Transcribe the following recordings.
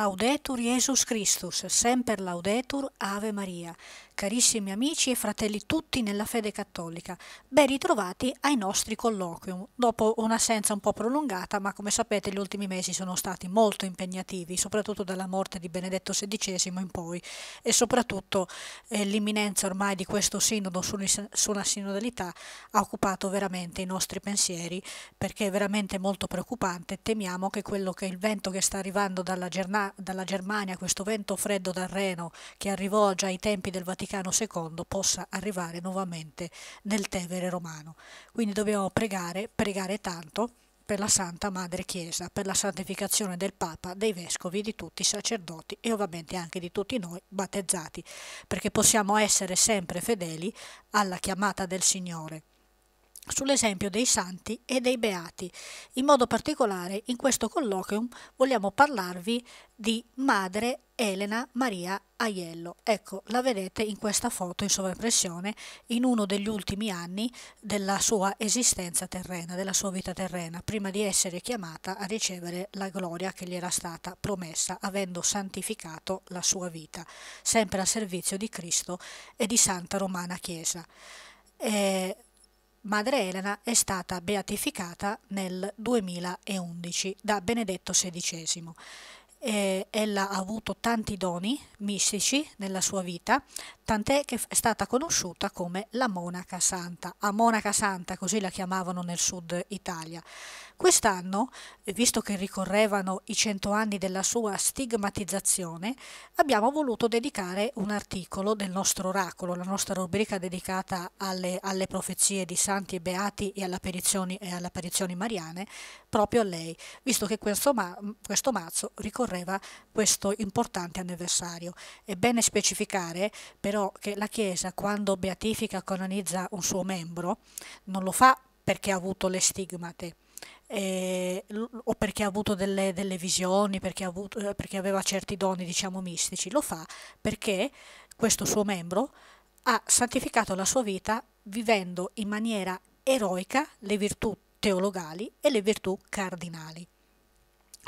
Laudetur Iesus Christus, semper laudetur Ave Maria. carissimi amici e fratelli tutti nella fede cattolica, ben ritrovati ai nostri colloqui. dopo un'assenza un po' prolungata, ma come sapete gli ultimi mesi sono stati molto impegnativi, soprattutto dalla morte di Benedetto XVI in poi, e soprattutto eh, l'imminenza ormai di questo sinodo sulla sinodalità ha occupato veramente i nostri pensieri, perché è veramente molto preoccupante, temiamo che quello che il vento che sta arrivando dalla, Gerna dalla Germania, questo vento freddo dal Reno, che arrivò già ai tempi del Vaticano, Vaticano II possa arrivare nuovamente nel Tevere romano. Quindi dobbiamo pregare, pregare tanto per la Santa Madre Chiesa, per la santificazione del Papa, dei Vescovi, di tutti i sacerdoti e ovviamente anche di tutti noi battezzati, perché possiamo essere sempre fedeli alla chiamata del Signore sull'esempio dei santi e dei beati. In modo particolare, in questo colloquium vogliamo parlarvi di madre Elena Maria Aiello. Ecco, la vedete in questa foto in sovraimpressione in uno degli ultimi anni della sua esistenza terrena, della sua vita terrena, prima di essere chiamata a ricevere la gloria che gli era stata promessa, avendo santificato la sua vita, sempre al servizio di Cristo e di Santa Romana Chiesa. Eh, Madre Elena è stata beatificata nel 2011 da Benedetto XVI. Eh, ella ha avuto tanti doni mistici nella sua vita, tant'è che è stata conosciuta come la monaca santa, a monaca santa così la chiamavano nel sud Italia. Quest'anno, eh, visto che ricorrevano i cento anni della sua stigmatizzazione, abbiamo voluto dedicare un articolo del nostro oracolo, la nostra rubrica dedicata alle, alle profezie di santi e beati e alle apparizioni, e alle apparizioni mariane, proprio a lei, visto che questo, ma, questo marzo ricorreva questo importante anniversario. È bene specificare però ovvero che la Chiesa quando beatifica e canonizza un suo membro non lo fa perché ha avuto le stigmate eh, o perché ha avuto delle, delle visioni, perché, avuto, eh, perché aveva certi doni diciamo mistici, lo fa perché questo suo membro ha santificato la sua vita vivendo in maniera eroica le virtù teologali e le virtù cardinali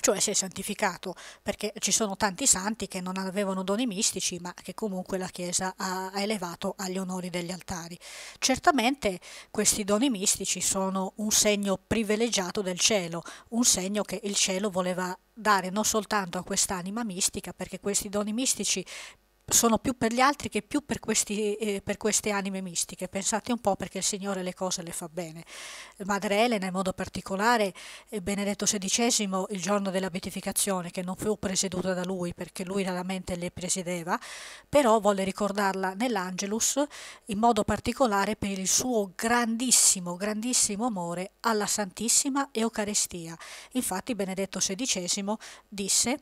cioè si è santificato, perché ci sono tanti santi che non avevano doni mistici, ma che comunque la Chiesa ha elevato agli onori degli altari. Certamente questi doni mistici sono un segno privilegiato del cielo, un segno che il cielo voleva dare non soltanto a quest'anima mistica, perché questi doni mistici sono più per gli altri che più per, questi, eh, per, queste anime mistiche. Pensate un po' perché il Signore le cose le fa bene. Madre Elena in modo particolare, eh, Benedetto XVI, il giorno della beatificazione, che non fu presieduta da lui perché lui raramente le presiedeva, però volle ricordarla nell'Angelus in modo particolare per il suo grandissimo, grandissimo amore alla Santissima Eucaristia. Infatti Benedetto XVI disse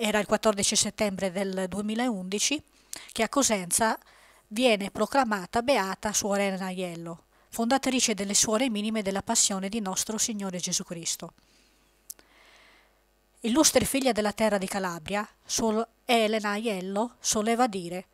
era il 14 settembre del 2011, che a Cosenza viene proclamata beata Suor Elena Aiello, fondatrice delle Suore Minime della Passione di nostro Signore Gesù Cristo. Illustre figlia della terra di Calabria, Suor Elena Aiello soleva dire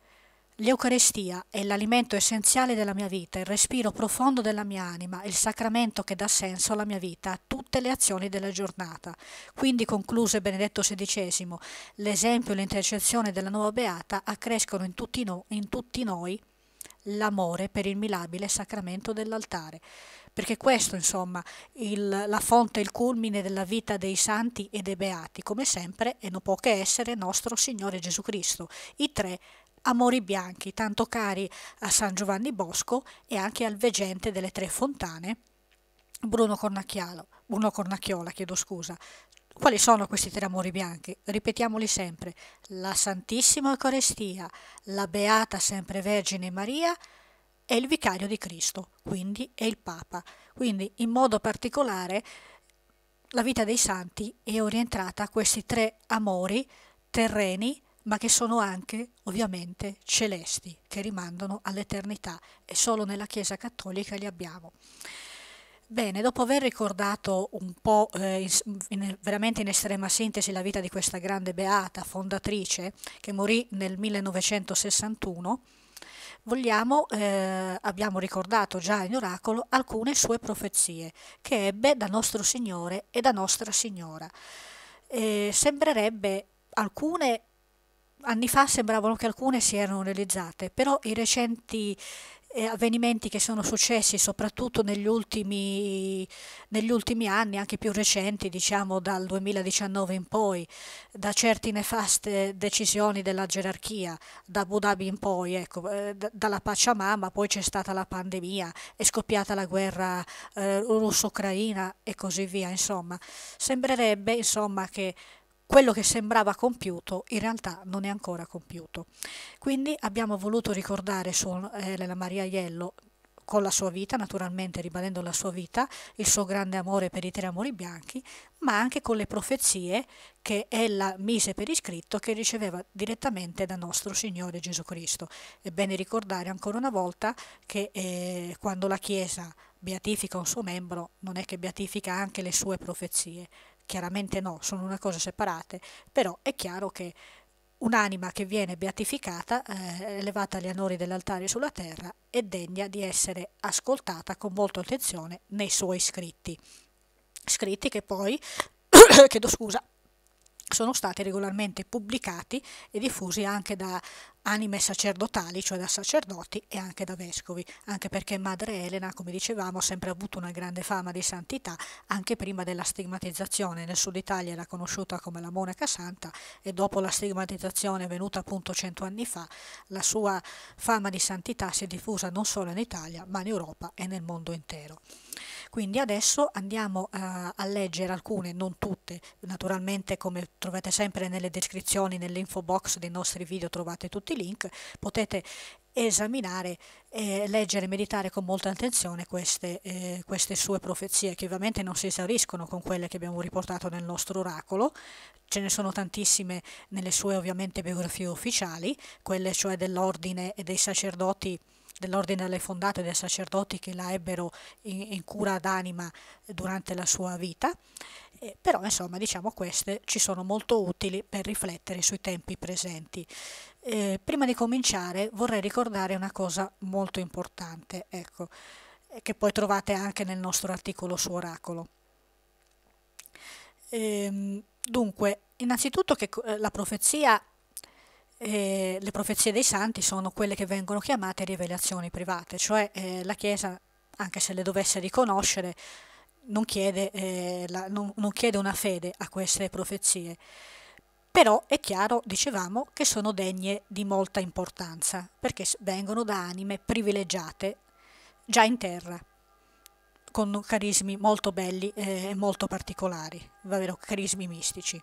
L'Eucarestia è l'alimento essenziale della mia vita, il respiro profondo della mia anima, il sacramento che dà senso alla mia vita, a tutte le azioni della giornata. Quindi, concluse Benedetto XVI, l'esempio e l'intercessione della nuova Beata accrescono in tutti, no, in tutti noi l'amore per il milabile sacramento dell'altare. Perché questo, insomma, il, la fonte, il culmine della vita dei santi e dei beati, come sempre, e non può che essere nostro Signore Gesù Cristo. I tre Amori bianchi, tanto cari a San Giovanni Bosco e anche al veggente delle Tre Fontane, Bruno, Bruno Cornacchiola, chiedo scusa. Quali sono questi tre amori bianchi? Ripetiamoli sempre. La Santissima Eucaristia, la Beata Sempre Vergine Maria, e il vicario di Cristo, quindi è il Papa. Quindi in modo particolare la vita dei santi è orientata a questi tre amori terreni ma che sono anche ovviamente celesti, che rimandano all'eternità e solo nella Chiesa Cattolica li abbiamo. Bene, dopo aver ricordato un po' eh, in, veramente in estrema sintesi la vita di questa grande beata, fondatrice, che morì nel 1961, vogliamo, eh, abbiamo ricordato già in oracolo alcune sue profezie che ebbe da nostro Signore e da nostra Signora. Eh, sembrerebbe alcune anni fa sembravano che alcune si erano realizzate, però i recenti eh, avvenimenti che sono successi soprattutto negli ultimi, negli ultimi, anni, anche più recenti, diciamo dal 2019 in poi, da certe nefaste decisioni della gerarchia, da Abu Dhabi in poi, ecco, eh, dalla Pacciamama, poi c'è stata la pandemia, è scoppiata la guerra eh, russo-ucraina e così via, insomma, sembrerebbe insomma che quello che sembrava compiuto in realtà non è ancora compiuto. Quindi abbiamo voluto ricordare Suon, eh, Elena Maria Aiello con la sua vita, naturalmente ribadendo la sua vita, il suo grande amore per i tre amori bianchi, ma anche con le profezie che ella mise per iscritto che riceveva direttamente da nostro Signore Gesù Cristo. È bene ricordare ancora una volta che eh, quando la Chiesa beatifica un suo membro non è che beatifica anche le sue profezie, chiaramente no, sono una cosa separate, però è chiaro che un'anima che viene beatificata, eh, elevata agli onori dell'altare sulla terra, è degna di essere ascoltata con molta attenzione nei suoi scritti. Scritti che poi, chiedo scusa, sono stati regolarmente pubblicati e diffusi anche da anime sacerdotali, cioè da sacerdoti e anche da vescovi, anche perché Madre Elena, come dicevamo, ha sempre avuto una grande fama di santità, anche prima della stigmatizzazione. Nel sud Italia era conosciuta come la monaca santa e dopo la stigmatizzazione venuta appunto cento anni fa, la sua fama di santità si è diffusa non solo in Italia, ma in Europa e nel mondo intero. Quindi adesso andiamo a, eh, a leggere alcune, non tutte, naturalmente come trovate sempre nelle descrizioni, nell'info box dei nostri video trovate tutti i link, potete esaminare, eh, leggere e meditare con molta attenzione queste, eh, queste, sue profezie, che ovviamente non si esauriscono con quelle che abbiamo riportato nel nostro oracolo, ce ne sono tantissime nelle sue ovviamente biografie ufficiali, quelle cioè dell'ordine e dei sacerdoti dell'ordine delle fondate dei sacerdoti che la ebbero in, in cura d'anima durante la sua vita, eh, però insomma diciamo queste ci sono molto utili per riflettere sui tempi presenti. Eh, prima di cominciare vorrei ricordare una cosa molto importante, ecco, eh, che poi trovate anche nel nostro articolo su Oracolo. Ehm, dunque, innanzitutto che eh, la profezia eh, le profezie dei santi sono quelle che vengono chiamate rivelazioni private, cioè eh, la Chiesa, anche se le dovesse riconoscere, non chiede, eh, la, non, non chiede, una fede a queste profezie. Però è chiaro, dicevamo, che sono degne di molta importanza, perché vengono da anime privilegiate già in terra, con carismi molto belli eh, e molto particolari, ovvero carismi mistici.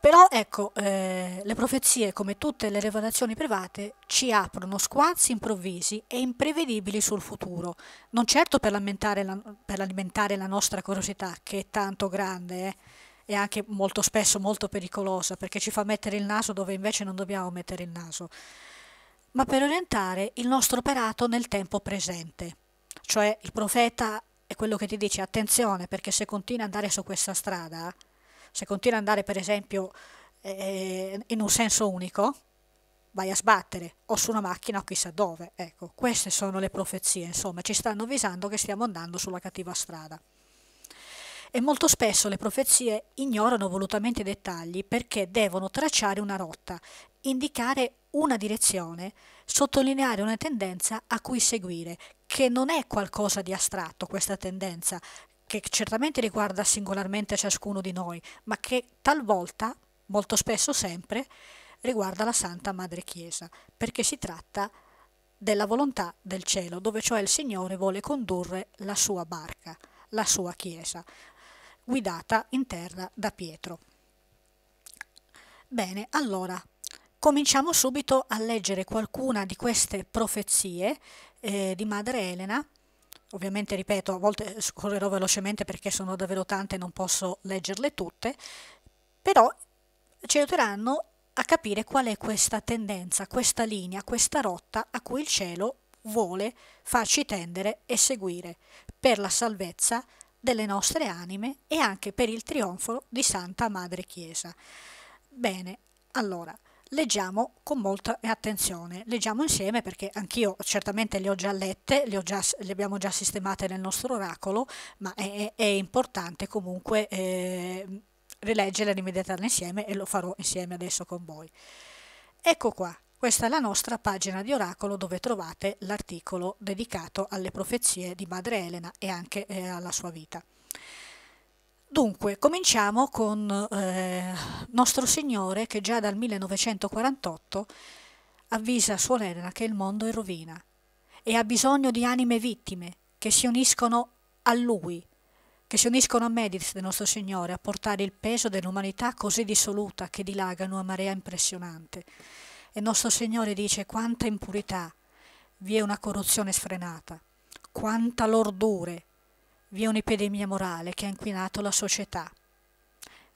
Però ecco, eh, le profezie, come tutte le rivelazioni private, ci aprono squarzi improvvisi e imprevedibili sul futuro, non certo per alimentare la, per alimentare la nostra curiosità, che è tanto grande eh, e anche molto spesso molto pericolosa, perché ci fa mettere il naso dove invece non dobbiamo mettere il naso, ma per orientare il nostro operato nel tempo presente. Cioè il profeta è quello che ti dice attenzione perché se continui ad andare su questa strada se continui ad andare per esempio eh, eh, in un senso unico, vai a sbattere o su una macchina o chissà dove. Ecco, queste sono le profezie, insomma, ci stanno avvisando che stiamo andando sulla cattiva strada. E molto spesso le profezie ignorano volutamente i dettagli perché devono tracciare una rotta, indicare una direzione, sottolineare una tendenza a cui seguire, che non è qualcosa di astratto questa tendenza, che certamente riguarda singolarmente ciascuno di noi, ma che talvolta, molto spesso sempre, riguarda la Santa Madre Chiesa, perché si tratta della volontà del cielo, dove cioè il Signore vuole condurre la sua barca, la sua Chiesa, guidata in terra da Pietro. Bene, allora cominciamo subito a leggere qualcuna di queste profezie eh, di Madre Elena Ovviamente, ripeto, a volte scorrerò velocemente perché sono davvero tante e non posso leggerle tutte, però ci aiuteranno a capire qual è questa tendenza, questa linea, questa rotta a cui il cielo vuole farci tendere e seguire per la salvezza delle nostre anime e anche per il trionfo di Santa Madre Chiesa. Bene, allora, leggiamo con molta attenzione. Leggiamo insieme perché anch'io certamente le ho già lette, le, ho già, le abbiamo già sistemate nel nostro oracolo, ma è, è importante comunque eh, rileggere e rimediarle insieme e lo farò insieme adesso con voi. Ecco qua, questa è la nostra pagina di oracolo dove trovate l'articolo dedicato alle profezie di Madre Elena e anche eh, alla sua vita. Dunque, cominciamo con eh, Nostro Signore che già dal 1948 avvisa Suorella che il mondo è rovina e ha bisogno di anime vittime che si uniscono a Lui, che si uniscono a Mediz del Nostro Signore a portare il peso dell'umanità così dissoluta che dilaga in una marea impressionante. E Nostro Signore dice quanta impurità, vi è una corruzione sfrenata, quanta lordure, vi è un'epidemia morale che ha inquinato la società.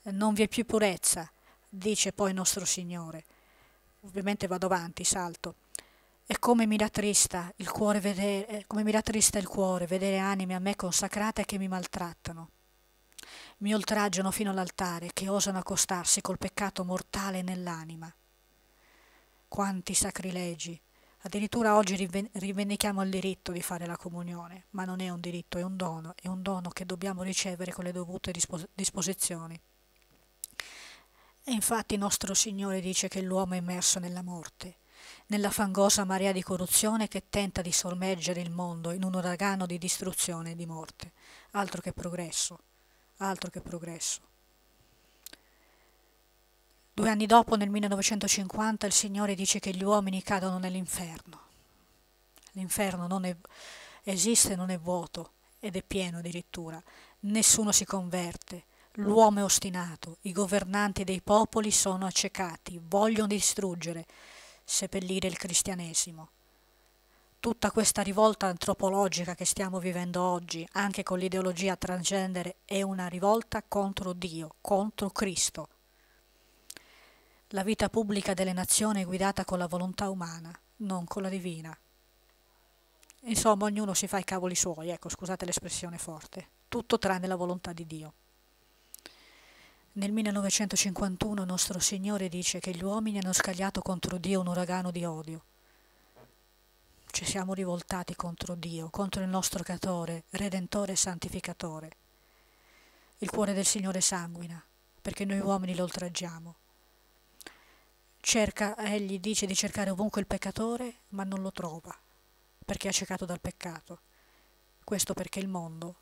Non vi è più purezza, dice poi nostro Signore. Ovviamente vado avanti, salto. E come mi rattrista il cuore vedere, eh, come mi rattrista il cuore vedere anime a me consacrate che mi maltrattano. Mi oltraggiano fino all'altare, che osano accostarsi col peccato mortale nell'anima. Quanti sacrilegi, Addirittura oggi rivendichiamo il diritto di fare la comunione, ma non è un diritto, è un dono, è un dono che dobbiamo ricevere con le dovute dispos- disposizioni. E infatti nostro Signore dice che l'uomo è immerso nella morte, nella fangosa marea di corruzione che tenta di sormeggere il mondo in un uragano di distruzione e di morte. Altro che progresso, altro che progresso. Due anni dopo, nel 1950, il Signore dice che gli uomini cadono nell'inferno. L'inferno non è, esiste, non è vuoto ed è pieno addirittura. Nessuno si converte. L'uomo è ostinato, i governanti dei popoli sono accecati, vogliono distruggere, seppellire il cristianesimo. Tutta questa rivolta antropologica che stiamo vivendo oggi, anche con l'ideologia transgender, è una rivolta contro Dio, contro Cristo, la vita pubblica delle nazioni è guidata con la volontà umana, non con la divina. Insomma, ognuno si fa i cavoli suoi, ecco, scusate l'espressione forte, tutto tranne la volontà di Dio. Nel 1951 nostro Signore dice che gli uomini hanno scagliato contro Dio un uragano di odio. Ci siamo rivoltati contro Dio, contro il nostro Catore, Redentore e Santificatore. Il cuore del Signore sanguina, perché noi uomini lo oltraggiamo. Cerca, egli eh, dice di cercare ovunque il peccatore, ma non lo trova, perché è accecato dal peccato. Questo perché il mondo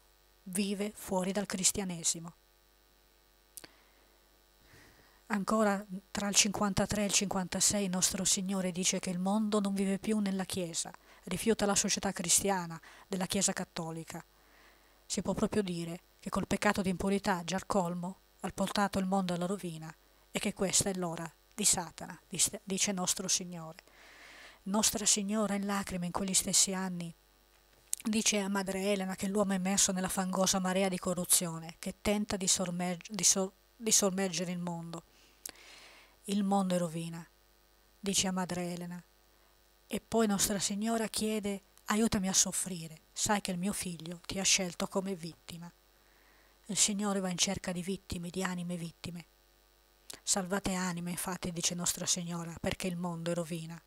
vive fuori dal cristianesimo. Ancora tra il 53 e il 56 il nostro Signore dice che il mondo non vive più nella Chiesa, rifiuta la società cristiana della Chiesa cattolica. Si può proprio dire che col peccato di impurità Giacolmo ha portato il mondo alla rovina e che questa è l'ora di Satana, dice nostro Signore. Nostra Signora in lacrime in quegli stessi anni dice a Madre Elena che l'uomo è immerso nella fangosa marea di corruzione che tenta di, di, so di sommergere il mondo. Il mondo è rovina, dice a Madre Elena. E poi Nostra Signora chiede aiutami a soffrire, sai che il mio figlio ti ha scelto come vittima. Il Signore va in cerca di vittime, di anime vittime. Salvate anime, infatti, dice Nostra Signora, perché il mondo è rovina.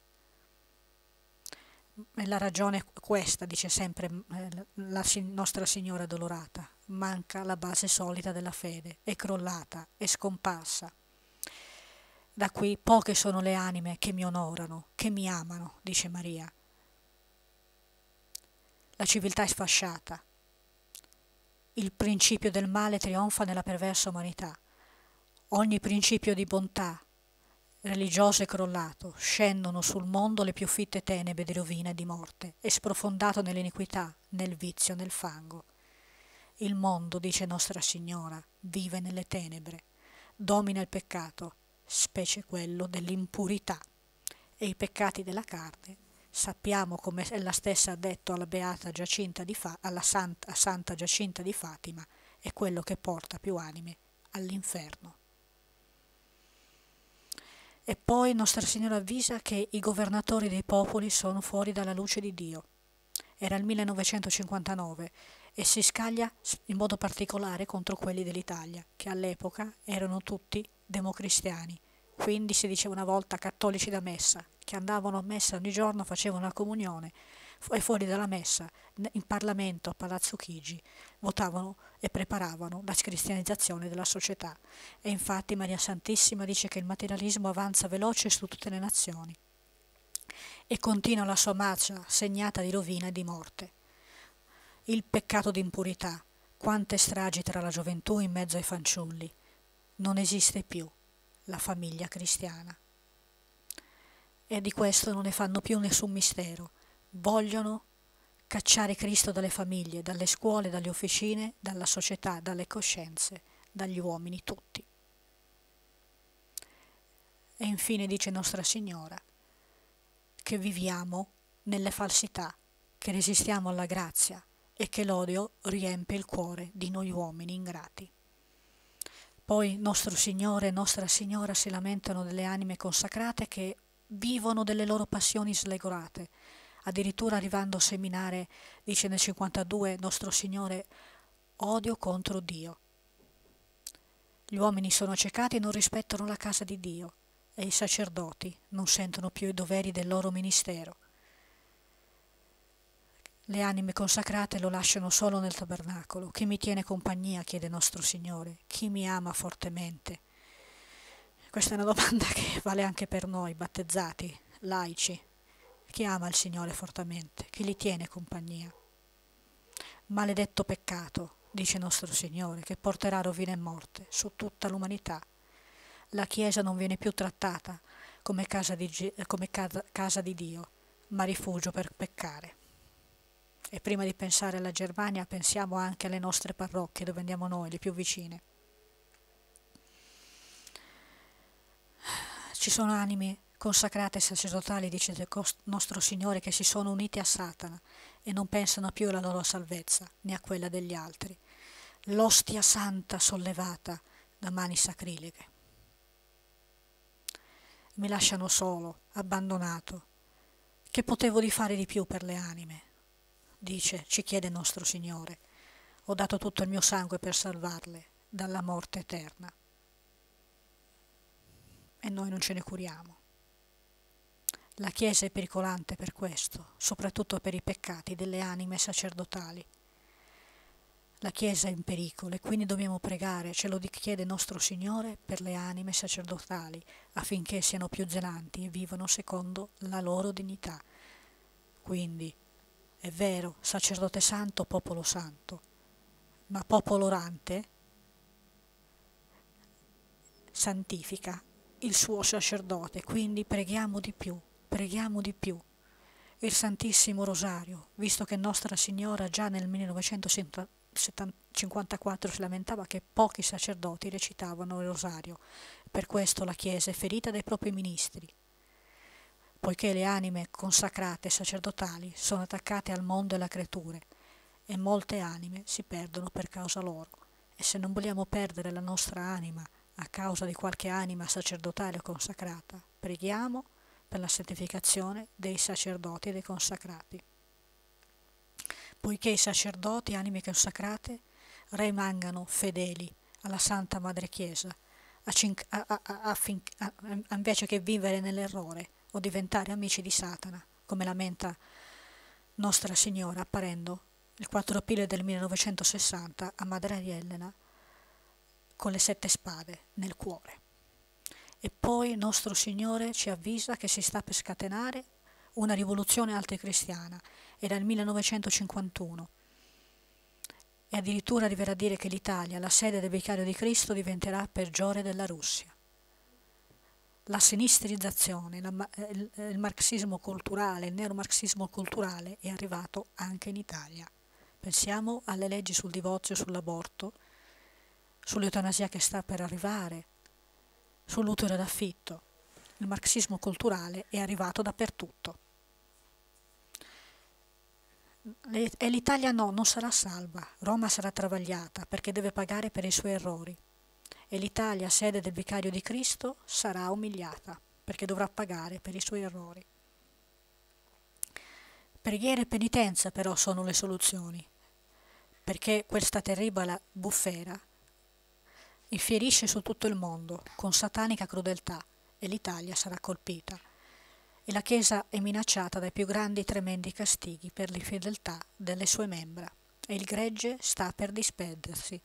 E la ragione è questa, dice sempre mm, eh, la Nostra Signora dolorata. Manca la base solida della fede, è crollata, è scomparsa. Da qui poche sono le anime che mi onorano, che mi amano, dice Maria. La civiltà è sfasciata. Il principio del male trionfa nella perversa umanità Ogni principio di bontà, religioso e crollato, scendono sul mondo le più fitte tenebre di rovina e di morte, e sprofondato nell'iniquità, nel vizio, nel fango. Il mondo, dice Nostra Signora, vive nelle tenebre, domina il peccato, specie quello dell'impurità, e i peccati della carne sappiamo come ella stessa ha detto alla beata Giacinta di Fa, alla Santa, Santa Giacinta di Fatima, è quello che porta più anime all'inferno. E poi Nostra Signora avvisa che i governatori dei popoli sono fuori dalla luce di Dio. Era il 1959 e si scaglia in modo particolare contro quelli dell'Italia, che all'epoca erano tutti democristiani. Quindi si diceva una volta cattolici da messa, che andavano a messa ogni giorno, facevano la comunione, e fuori dalla messa, in Parlamento, a Palazzo Chigi, votavano e preparavano la cristianizzazione della società. E infatti Maria Santissima dice che il materialismo avanza veloce su tutte le nazioni e continua la sua marcia segnata di rovina e di morte. Il peccato di impurità, quante stragi tra la gioventù in mezzo ai fanciulli. Non esiste più la famiglia cristiana. E di questo non ne fanno più nessun mistero vogliono cacciare Cristo dalle famiglie, dalle scuole, dalle officine, dalla società, dalle coscienze, dagli uomini tutti. E infine dice Nostra Signora che viviamo nelle falsità, che resistiamo alla grazia e che l'odio riempie il cuore di noi uomini ingrati. Poi nostro Signore e nostra Signora si lamentano delle anime consacrate che vivono delle loro passioni slegorate, addirittura arrivando a seminare, dice nel 52 nostro Signore, odio contro Dio. Gli uomini sono accecati e non rispettano la casa di Dio e i sacerdoti non sentono più i doveri del loro ministero. Le anime consacrate lo lasciano solo nel tabernacolo. Chi mi tiene compagnia? chiede nostro Signore. Chi mi ama fortemente? Questa è una domanda che vale anche per noi, battezzati, laici, che ama il Signore fortemente, che gli tiene compagnia. Maledetto peccato, dice nostro Signore, che porterà rovina e morte su tutta l'umanità. La Chiesa non viene più trattata come casa di, come casa, casa di Dio, ma rifugio per peccare. E prima di pensare alla Germania pensiamo anche alle nostre parrocchie dove andiamo noi, le più vicine. Ci sono anime consacrate sacerdotali, dice del nostro Signore, che si sono unite a Satana e non pensano più alla loro salvezza né a quella degli altri. L'ostia santa sollevata da mani sacrileghe. Mi lasciano solo, abbandonato. Che potevo di fare di più per le anime? Dice, ci chiede il nostro Signore. Ho dato tutto il mio sangue per salvarle dalla morte eterna. E noi non ce ne curiamo. La Chiesa è pericolante per questo, soprattutto per i peccati delle anime sacerdotali. La Chiesa è in pericolo e quindi dobbiamo pregare, ce lo chiede nostro Signore, per le anime sacerdotali, affinché siano più zelanti e vivano secondo la loro dignità. Quindi, è vero, sacerdote santo, popolo santo, ma popolo orante santifica il suo sacerdote, quindi preghiamo di più, preghiamo di più il Santissimo Rosario, visto che Nostra Signora già nel 1954 si lamentava che pochi sacerdoti recitavano il Rosario, per questo la Chiesa è ferita dai propri ministri, poiché le anime consacrate sacerdotali sono attaccate al mondo e alle creature, e molte anime si perdono per causa loro, e se non vogliamo perdere la nostra anima a causa di qualche anima sacerdotale o consacrata, preghiamo per la santificazione dei sacerdoti e dei consacrati. Poiché i sacerdoti, anime consacrate, rimangano fedeli alla Santa Madre Chiesa, invece che vivere nell'errore o diventare amici di Satana, come lamenta Nostra Signora apparendo il 4 aprile del 1960 a Madre Elena con le sette spade nel cuore. E poi nostro Signore ci avvisa che si sta per scatenare una rivoluzione anticristiana, era il 1951. E addirittura arriverà a dire che l'Italia, la sede del vicario di Cristo, diventerà peggiore della Russia. La sinistrizzazione, la, eh, il, eh, il marxismo culturale, il neomarxismo culturale è arrivato anche in Italia. Pensiamo alle leggi sul divorzio, sull'aborto, sull'eutanasia che sta per arrivare, sull'utero d'affitto. Il marxismo culturale è arrivato dappertutto. E l'Italia no, non sarà salva, Roma sarà travagliata perché deve pagare per i suoi errori. E l'Italia, sede del vicario di Cristo, sarà umiliata perché dovrà pagare per i suoi errori. Preghiera e penitenza però sono le soluzioni, perché questa terribile bufera infierisce su tutto il mondo con satanica crudeltà e l'Italia sarà colpita. E la Chiesa è minacciata dai più grandi e tremendi castighi per l'infedeltà delle sue membra e il gregge sta per disperdersi.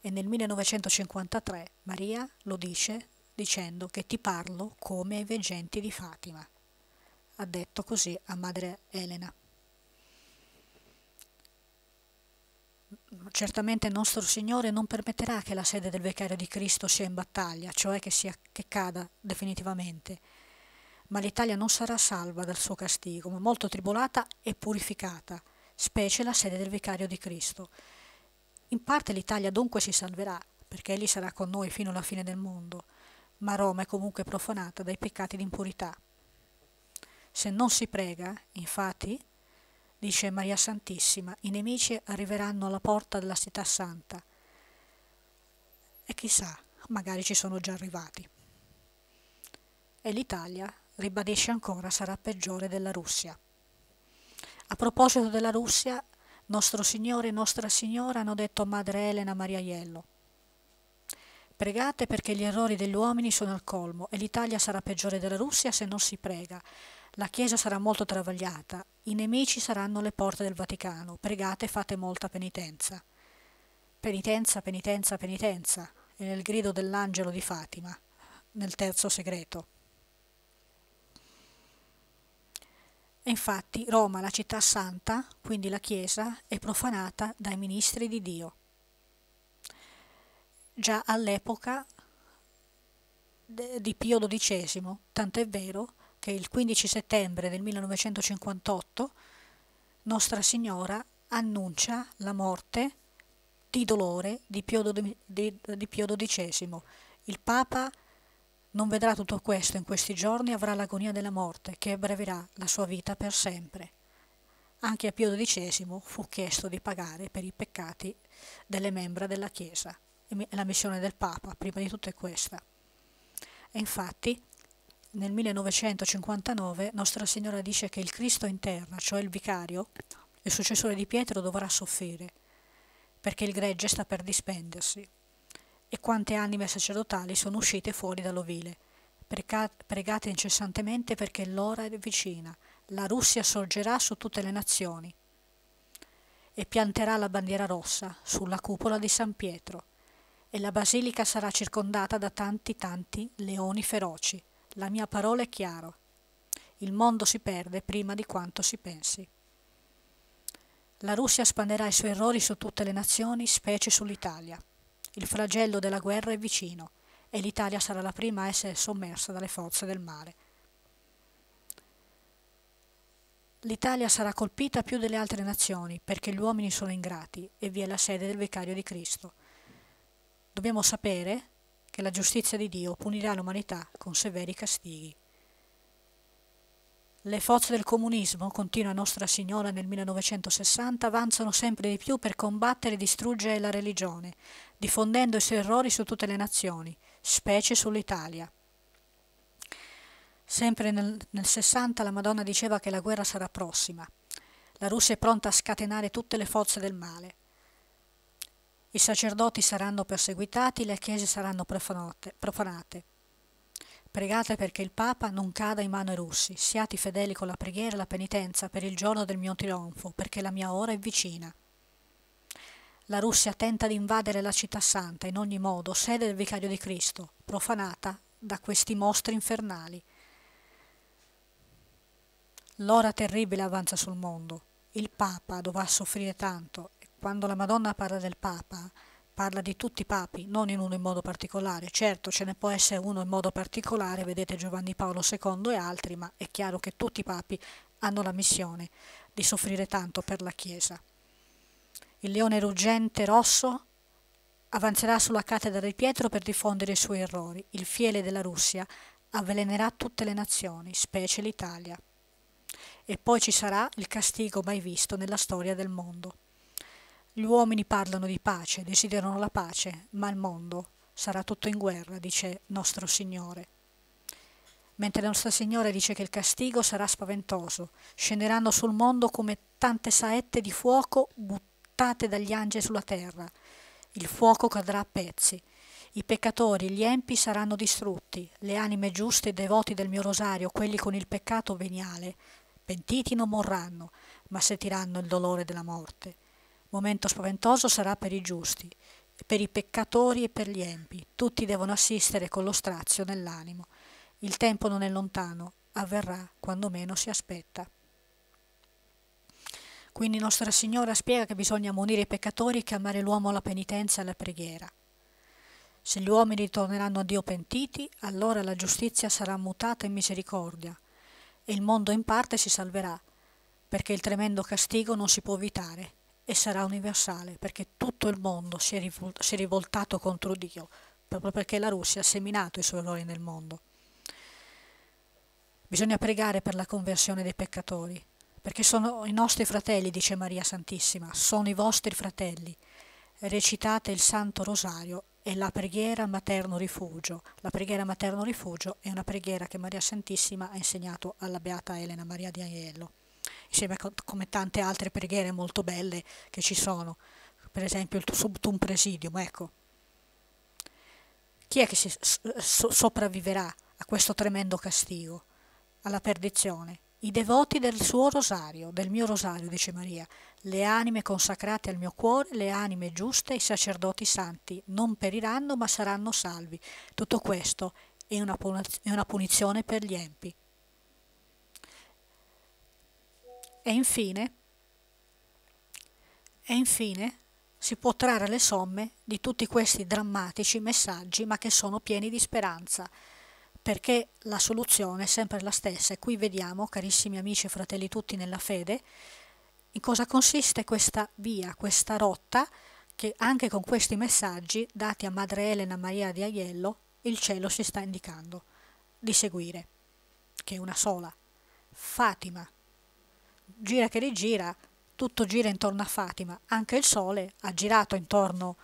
E nel 1953 Maria lo dice dicendo che ti parlo come ai veggenti di Fatima. Ha detto così a madre Elena. certamente nostro Signore non permetterà che la sede del vecario di Cristo sia in battaglia, cioè che, sia, che cada definitivamente. Ma l'Italia non sarà salva dal suo castigo, ma molto tribolata e purificata, specie la sede del Vicario di Cristo. In parte l'Italia dunque si salverà, perché Egli sarà con noi fino alla fine del mondo, ma Roma è comunque profanata dai peccati di impurità. Se non si prega, infatti, dice Maria Santissima, i nemici arriveranno alla porta della città santa. E chissà, magari ci sono già arrivati. E l'Italia, ribadisce ancora, sarà peggiore della Russia. A proposito della Russia, nostro Signore e Nostra Signora hanno detto a Madre Elena Maria Iello, pregate perché gli errori degli uomini sono al colmo e l'Italia sarà peggiore della Russia se non si prega, la Chiesa sarà molto travagliata, i nemici saranno le porte del Vaticano, pregate e fate molta penitenza. Penitenza, penitenza, penitenza, è il grido dell'angelo di Fatima, nel terzo segreto. E infatti Roma, la città santa, quindi la Chiesa, è profanata dai ministri di Dio. Già all'epoca di Pio XII, tant'è vero che il 15 settembre del 1958 Nostra Signora annuncia la morte di dolore di Pio, XII. il Papa non vedrà tutto questo in questi giorni, avrà l'agonia della morte che abbreverà la sua vita per sempre. Anche a Pio XII fu chiesto di pagare per i peccati delle membra della Chiesa. la missione del Papa, prima di tutto, è questa. E infatti nel 1959 Nostra Signora dice che il Cristo in terra, cioè il vicario, il successore di Pietro dovrà soffrire, perché il gregge sta per dispendersi. E quante anime sacerdotali sono uscite fuori dall'ovile, pregate incessantemente perché l'ora è vicina, la Russia sorgerà su tutte le nazioni e pianterà la bandiera rossa sulla cupola di San Pietro, e la basilica sarà circondata da tanti tanti leoni feroci la mia parola è chiara. Il mondo si perde prima di quanto si pensi. La Russia spanderà i suoi errori su tutte le nazioni, specie sull'Italia. Il flagello della guerra è vicino e l'Italia sarà la prima a essere sommersa dalle forze del mare. L'Italia sarà colpita più delle altre nazioni perché gli uomini sono ingrati e vi è la sede del vicario di Cristo. Dobbiamo sapere, che la giustizia di Dio punirà l'umanità con severi castighi. Le forze del comunismo, continua Nostra Signora nel 1960, avanzano sempre di più per combattere e distruggere la religione, diffondendo i suoi errori su tutte le nazioni, specie sull'Italia. Sempre nel, nel 60 la Madonna diceva che la guerra sarà prossima. La Russia è pronta a scatenare tutte le forze del male. I sacerdoti saranno perseguitati, le chiese saranno profanate. Pregate perché il Papa non cada in mano ai russi. Siate fedeli con la preghiera e la penitenza per il giorno del mio trionfo, perché la mia ora è vicina. La Russia tenta di invadere la città santa, in ogni modo, sede del vicario di Cristo, profanata da questi mostri infernali. L'ora terribile avanza sul mondo. Il Papa dovrà soffrire tanto quando la Madonna parla del Papa, parla di tutti i papi, non in uno in modo particolare. Certo, ce ne può essere uno in modo particolare, vedete Giovanni Paolo II e altri, ma è chiaro che tutti i papi hanno la missione di soffrire tanto per la Chiesa. Il leone ruggente rosso avanzerà sulla cattedra di Pietro per diffondere i suoi errori. Il fiele della Russia avvelenerà tutte le nazioni, specie l'Italia. E poi ci sarà il castigo mai visto nella storia del mondo. Gli uomini parlano di pace, desiderano la pace, ma il mondo sarà tutto in guerra, dice nostro Signore. Mentre nostro Signore dice che il castigo sarà spaventoso, scenderanno sul mondo come tante saette di fuoco buttate dagli angeli sulla terra. Il fuoco cadrà a pezzi. I peccatori, gli empi saranno distrutti, le anime giuste e devoti del mio rosario, quelli con il peccato veniale, pentiti non morranno, ma sentiranno il dolore della morte. Momento spaventoso sarà per i giusti, per i peccatori e per gli empi. Tutti devono assistere con lo strazio nell'animo. Il tempo non è lontano, avverrà quando meno si aspetta. Quindi Nostra Signora spiega che bisogna ammonire i peccatori e chiamare l'uomo alla penitenza e alla preghiera. Se gli uomini ritorneranno a Dio pentiti, allora la giustizia sarà mutata in misericordia e il mondo in parte si salverà, perché il tremendo castigo non si può evitare, e sarà universale perché tutto il mondo si è, rivoltato contro Dio, proprio perché la Russia ha seminato i suoi errori nel mondo. Bisogna pregare per la conversione dei peccatori, perché sono i nostri fratelli, dice Maria Santissima, sono i vostri fratelli. Recitate il Santo Rosario e la preghiera materno rifugio. La preghiera materno rifugio è una preghiera che Maria Santissima ha insegnato alla beata Elena Maria di Aiello insieme cioè, a, come tante altre preghiere molto belle che ci sono, per esempio il Subtum Presidium, ecco. Chi è che si so sopravviverà a questo tremendo castigo, alla perdizione? I devoti del suo rosario, del mio rosario, dice Maria, le anime consacrate al mio cuore, le anime giuste, i sacerdoti santi, non periranno ma saranno salvi. Tutto questo è una, punizione per gli empi. e infine, e infine si può trarre le somme di tutti questi drammatici messaggi ma che sono pieni di speranza perché la soluzione è sempre la stessa e qui vediamo, carissimi amici e fratelli tutti nella fede, in cosa consiste questa via, questa rotta che anche con questi messaggi dati a Madre Elena Maria di Aiello il cielo si sta indicando di seguire, che è una sola, Fatima gira che rigira, tutto gira intorno a Fatima, anche il sole ha girato intorno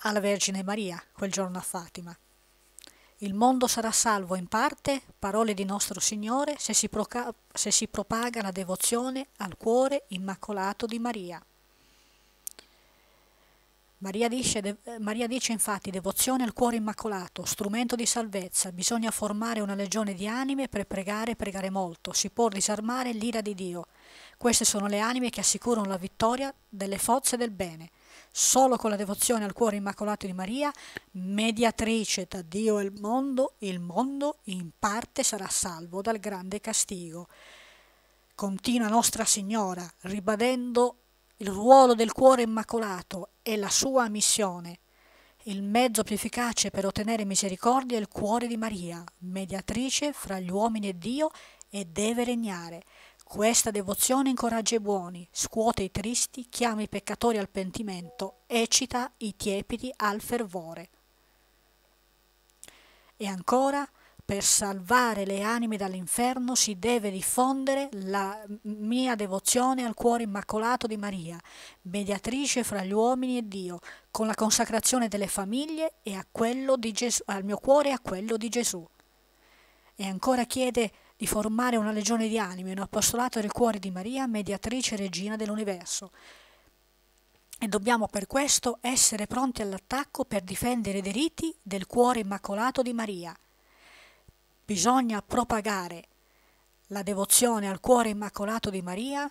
alla Vergine Maria quel giorno a Fatima. Il mondo sarà salvo in parte, parole di nostro Signore, se si, proca- se si propaga la devozione al cuore immacolato di Maria. Maria dice, de, eh, Maria dice, infatti devozione al cuore immacolato, strumento di salvezza, bisogna formare una legione di anime per pregare e pregare molto, si può disarmare l'ira di Dio. Queste sono le anime che assicurano la vittoria delle forze del bene. Solo con la devozione al cuore immacolato di Maria, mediatrice tra Dio e il mondo, il mondo in parte sarà salvo dal grande castigo. Continua Nostra Signora, ribadendo il ruolo del cuore immacolato e la sua missione. Il mezzo più efficace per ottenere misericordia è il cuore di Maria, mediatrice fra gli uomini e Dio e deve regnare. Questa devozione incoraggia i buoni, scuote i tristi, chiama i peccatori al pentimento, eccita i tiepidi al fervore. E ancora, per salvare le anime dall'inferno si deve diffondere la mia devozione al cuore immacolato di Maria, mediatrice fra gli uomini e Dio, con la consacrazione delle famiglie e Gesù, al mio cuore e a quello di Gesù. E ancora chiede di formare una legione di anime, un apostolato del cuore di Maria, mediatrice e regina dell'universo. E dobbiamo per questo essere pronti all'attacco per difendere i diritti del cuore immacolato di Maria. Bisogna propagare la devozione al cuore immacolato di Maria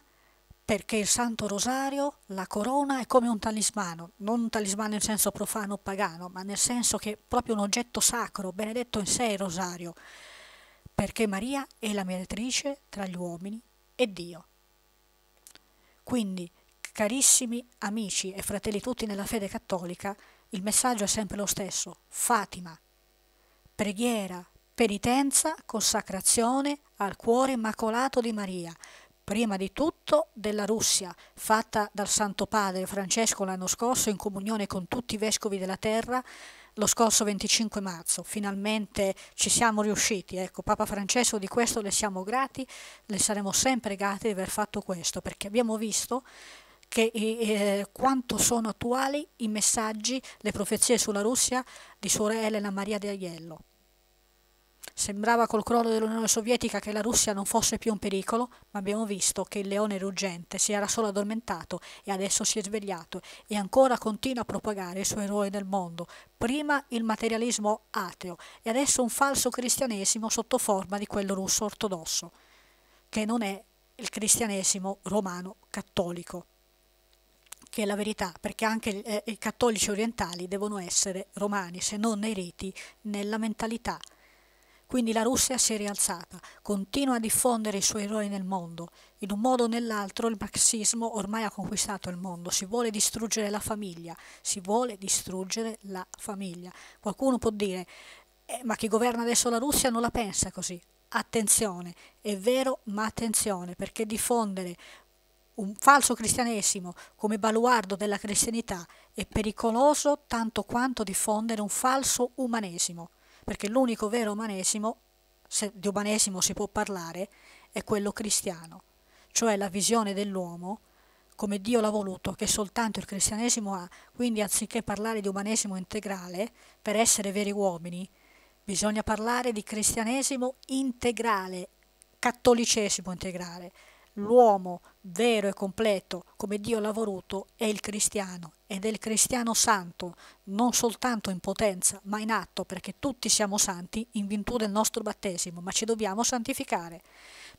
perché il Santo Rosario, la corona, è come un talismano, non un talismano in senso profano o pagano, ma nel senso che è proprio un oggetto sacro, benedetto in sé il Rosario, perché Maria è la mediatrice tra gli uomini e Dio. Quindi, carissimi amici e fratelli tutti nella fede cattolica, il messaggio è sempre lo stesso, Fatima, preghiera, penitenza, consacrazione al cuore immacolato di Maria, prima di tutto della Russia, fatta dal Santo Padre Francesco l'anno scorso in comunione con tutti i vescovi della terra, lo scorso 25 marzo. Finalmente ci siamo riusciti. Ecco, Papa Francesco di questo le siamo grati, le saremo sempre grati di aver fatto questo, perché abbiamo visto che, eh, eh quanto sono attuali i messaggi, le profezie sulla Russia di Suore Elena Maria di Aiello. Sembrava col crollo dell'Unione Sovietica che la Russia non fosse più un pericolo, ma abbiamo visto che il leone ruggente si era solo addormentato e adesso si è svegliato e ancora continua a propagare i suoi eroi nel mondo. Prima il materialismo ateo e adesso un falso cristianesimo sotto forma di quello russo ortodosso, che non è il cristianesimo romano cattolico che è la verità, perché anche eh, i cattolici orientali devono essere romani, se non nei riti, nella mentalità. Quindi la Russia si è rialzata, continua a diffondere i suoi errori nel mondo. In un modo o nell'altro il marxismo ormai ha conquistato il mondo, si vuole distruggere la famiglia, si vuole distruggere la famiglia. Qualcuno può dire, eh, ma chi governa adesso la Russia non la pensa così. Attenzione, è vero, ma attenzione, perché diffondere un falso cristianesimo come baluardo della cristianità è pericoloso tanto quanto diffondere un falso umanesimo perché l'unico vero umanesimo, se di umanesimo si può parlare, è quello cristiano, cioè la visione dell'uomo come Dio l'ha voluto, che soltanto il cristianesimo ha. Quindi anziché parlare di umanesimo integrale, per essere veri uomini, bisogna parlare di cristianesimo integrale, cattolicesimo integrale. L'uomo vero e completo, come Dio l'ha voluto, è il cristiano, ed è il cristiano santo, non soltanto in potenza, ma in atto, perché tutti siamo santi in virtù del nostro battesimo, ma ci dobbiamo santificare.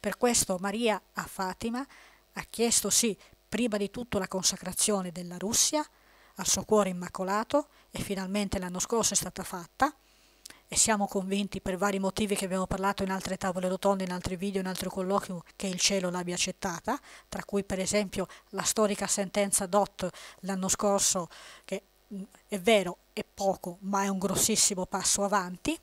Per questo Maria a Fatima ha chiesto sì, prima di tutto la consacrazione della Russia al suo cuore immacolato, e finalmente l'anno scorso è stata fatta, e siamo convinti per vari motivi che abbiamo parlato in altre tavole rotonde, in altri video, in altri colloqui, che il cielo l'abbia accettata, tra cui per esempio la storica sentenza DOT l'anno scorso, che mm, è vero, è poco, ma è un grossissimo passo avanti,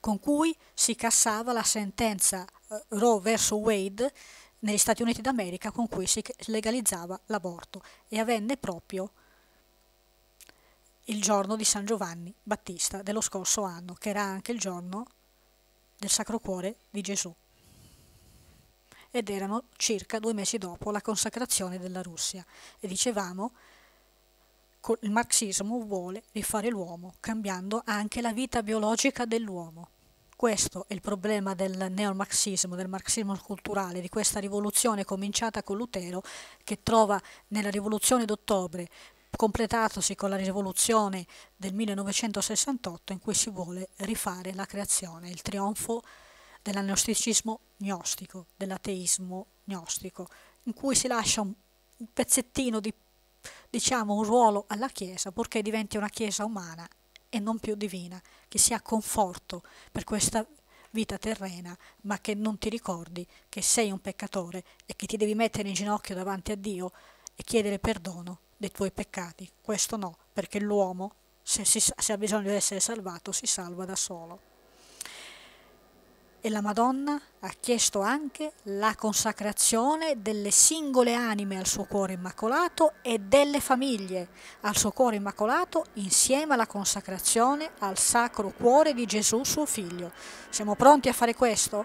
con cui si cassava la sentenza eh, Roe vs. Wade negli Stati Uniti d'America con cui si legalizzava l'aborto e avvenne proprio il giorno di San Giovanni Battista dello scorso anno, che era anche il giorno del Sacro Cuore di Gesù. Ed erano circa due mesi dopo la consacrazione della Russia. E dicevamo, il marxismo vuole rifare l'uomo, cambiando anche la vita biologica dell'uomo. Questo è il problema del neomarxismo, del marxismo culturale, di questa rivoluzione cominciata con Lutero, che trova nella rivoluzione d'ottobre completatosi con la rivoluzione del 1968 in cui si vuole rifare la creazione, il trionfo dell'agnosticismo gnostico, dell'ateismo gnostico, in cui si lascia un pezzettino di diciamo un ruolo alla Chiesa purché diventi una Chiesa umana e non più divina, che sia conforto per questa vita terrena, ma che non ti ricordi che sei un peccatore e che ti devi mettere in ginocchio davanti a Dio e chiedere perdono dei tuoi peccati. Questo no, perché l'uomo, se, si, se ha bisogno di essere salvato, si salva da solo. E la Madonna ha chiesto anche la consacrazione delle singole anime al suo cuore immacolato e delle famiglie al suo cuore immacolato insieme alla consacrazione al sacro cuore di Gesù suo figlio. Siamo pronti a fare questo?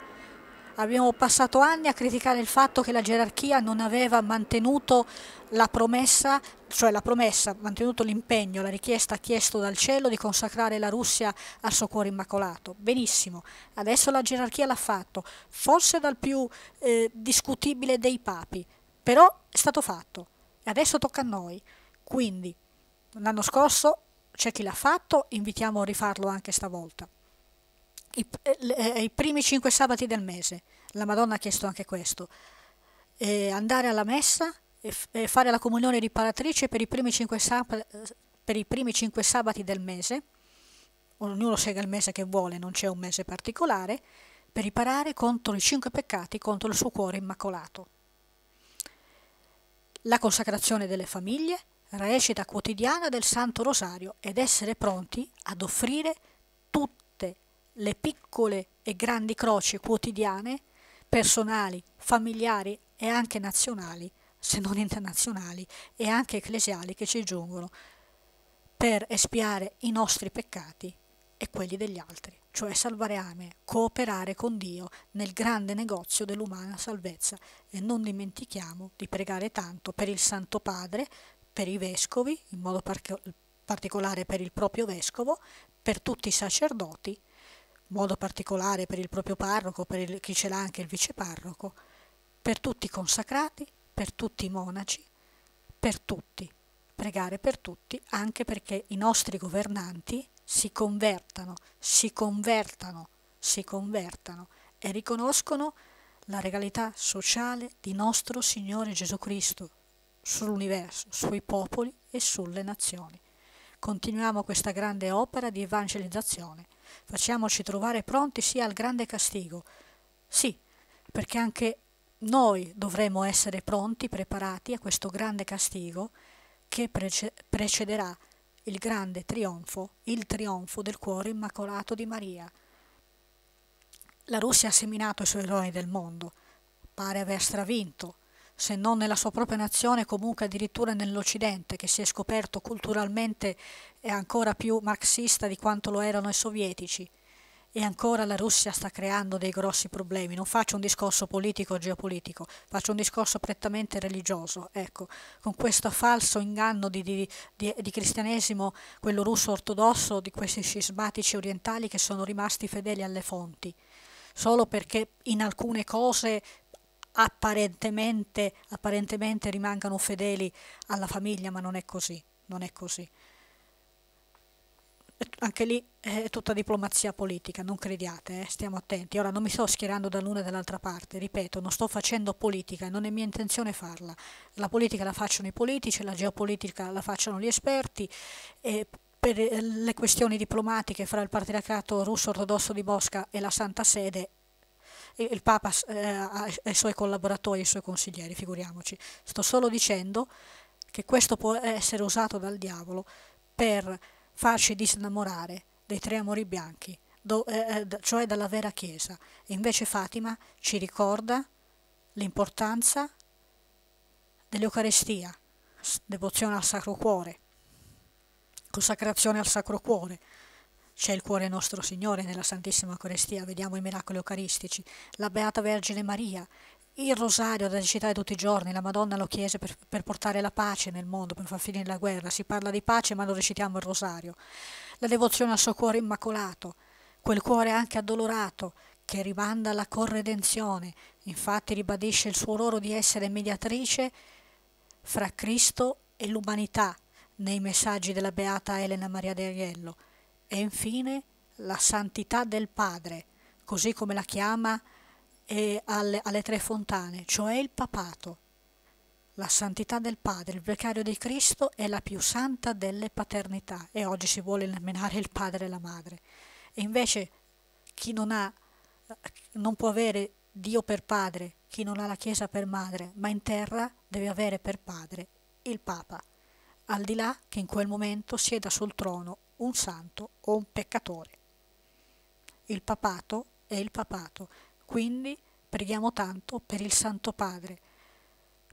Abbiamo passato anni a criticare il fatto che la gerarchia non aveva mantenuto la promessa, cioè la promessa, mantenuto l'impegno, la richiesta chiesto dal cielo di consacrare la Russia al suo cuore immacolato. Benissimo, adesso la gerarchia l'ha fatto, forse dal più eh, discutibile dei papi, però è stato fatto e adesso tocca a noi. Quindi, l'anno scorso c'è chi l'ha fatto, invitiamo a rifarlo anche stavolta i, eh, i primi cinque sabati del mese, la Madonna ha chiesto anche questo, e eh, andare alla messa e, e fare la comunione riparatrice per i primi cinque sabati, per i primi cinque sabati del mese, ognuno segue il mese che vuole, non c'è un mese particolare, per riparare contro i cinque peccati contro il suo cuore immacolato. La consacrazione delle famiglie, recita quotidiana del Santo Rosario ed essere pronti ad offrire tutti le piccole e grandi croci quotidiane, personali, familiari e anche nazionali, se non internazionali, e anche ecclesiali che ci giungono per espiare i nostri peccati e quelli degli altri, cioè salvare ame, cooperare con Dio nel grande negozio dell'umana salvezza e non dimentichiamo di pregare tanto per il Santo Padre, per i vescovi, in modo particolare per il proprio vescovo, per tutti i sacerdoti, modo particolare per il proprio parroco, per il, chi ce l'ha anche il viceparroco, per tutti i consacrati, per tutti i monaci, per tutti, pregare per tutti, anche perché i nostri governanti si convertano, si convertano, si convertano e riconoscono la regalità sociale di nostro Signore Gesù Cristo sull'universo, sui popoli e sulle nazioni. Continuiamo questa grande opera di evangelizzazione facciamoci trovare pronti sia al grande castigo. Sì, perché anche noi dovremo essere pronti, preparati a questo grande castigo che prece precederà il grande trionfo, il trionfo del cuore immacolato di Maria. La Russia ha seminato i suoi eroi del mondo, pare aver stravinto, se non nella sua propria nazione, comunque addirittura nell'Occidente, che si è scoperto culturalmente ancora più marxista di quanto lo erano i sovietici. E ancora la Russia sta creando dei grossi problemi. Non faccio un discorso politico o geopolitico, faccio un discorso prettamente religioso. Ecco, con questo falso inganno di, di, di, di cristianesimo, quello russo ortodosso, di questi scismatici orientali che sono rimasti fedeli alle fonti, solo perché in alcune cose apparentemente, apparentemente rimangano fedeli alla famiglia, ma non è così, non è così. Anche lì è tutta diplomazia politica, non crediate, eh? stiamo attenti. Ora non mi sto schierando dall'una e dall'altra parte, ripeto, non sto facendo politica, non è mia intenzione farla. La politica la facciano i politici, la geopolitica la facciano gli esperti, eh, per le questioni diplomatiche fra il partenariato russo ortodosso di Bosca e la Santa Sede il Papa eh, ai suoi collaboratori, ai suoi consiglieri, figuriamoci. Sto solo dicendo che questo può essere usato dal diavolo per farci disinnamorare dei tre amori bianchi, do, eh, eh cioè dalla vera Chiesa. E invece Fatima ci ricorda l'importanza dell'Eucarestia, devozione al Sacro Cuore, consacrazione al Sacro Cuore, c'è il cuore nostro Signore nella Santissima Eucaristia, vediamo i miracoli eucaristici, la Beata Vergine Maria, il rosario da recitare tutti i giorni, la Madonna lo chiese per, per, portare la pace nel mondo, per far finire la guerra, si parla di pace ma lo recitiamo il rosario, la devozione al suo cuore immacolato, quel cuore anche addolorato che rimanda alla corredenzione, infatti ribadisce il suo ruolo di essere mediatrice fra Cristo e l'umanità nei messaggi della Beata Elena Maria de Aiello e infine la santità del Padre, così come la chiama eh, alle, alle tre fontane, cioè il papato. La santità del Padre, il precario di Cristo, è la più santa delle paternità e oggi si vuole nominare il padre e la madre. E invece chi non, ha, non può avere Dio per padre, chi non ha la Chiesa per madre, ma in terra deve avere per padre il Papa, al di là che in quel momento sieda sul trono un santo o un peccatore. Il papato è il papato, quindi preghiamo tanto per il Santo Padre.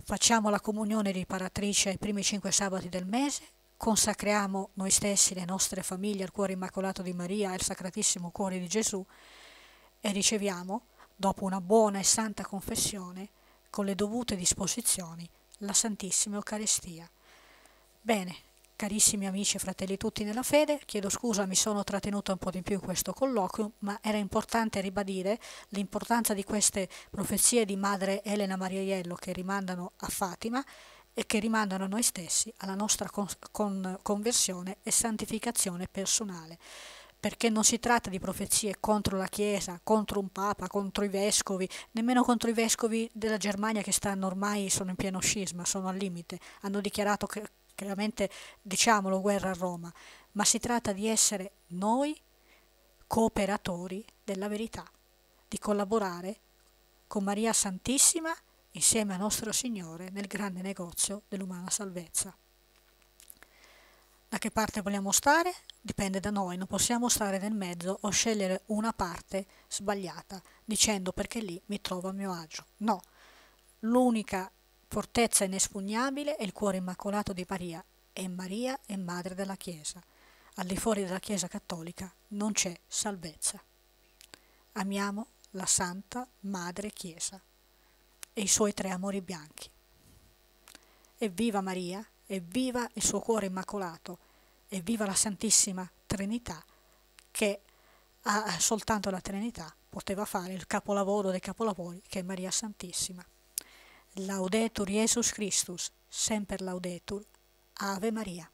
Facciamo la comunione riparatrice ai primi cinque sabati del mese, consacriamo noi stessi, le nostre famiglie al cuore immacolato di Maria e al sacratissimo cuore di Gesù e riceviamo, dopo una buona e santa confessione, con le dovute disposizioni, la Santissima Eucaristia. Bene, Carissimi amici e fratelli tutti nella fede, chiedo scusa, mi sono trattenuta un po' di più in questo colloquio, ma era importante ribadire l'importanza di queste profezie di madre Elena Mariaiello che rimandano a Fatima e che rimandano a noi stessi alla nostra con con conversione e santificazione personale perché non si tratta di profezie contro la Chiesa, contro un Papa, contro i Vescovi, nemmeno contro i Vescovi della Germania che stanno ormai, sono in pieno scisma, sono al limite, hanno dichiarato che, chiaramente diciamolo guerra a Roma, ma si tratta di essere noi cooperatori della verità, di collaborare con Maria Santissima insieme a nostro Signore nel grande negozio dell'umana salvezza. Da che parte vogliamo stare? Dipende da noi, non possiamo stare nel mezzo o scegliere una parte sbagliata dicendo perché lì mi trovo a mio agio. No, l'unica fortezza inespugnabile è il cuore immacolato di Maria, e Maria è madre della Chiesa. Al di fuori della Chiesa cattolica non c'è salvezza. Amiamo la Santa Madre Chiesa e i suoi tre amori bianchi. Evviva Maria, evviva il suo cuore immacolato, evviva la Santissima Trinità che ah, soltanto la Trinità poteva fare il capolavoro dei capolavori che è Maria Santissima. Laudetur Jesus Christus, sempre laudetur, Ave Maria.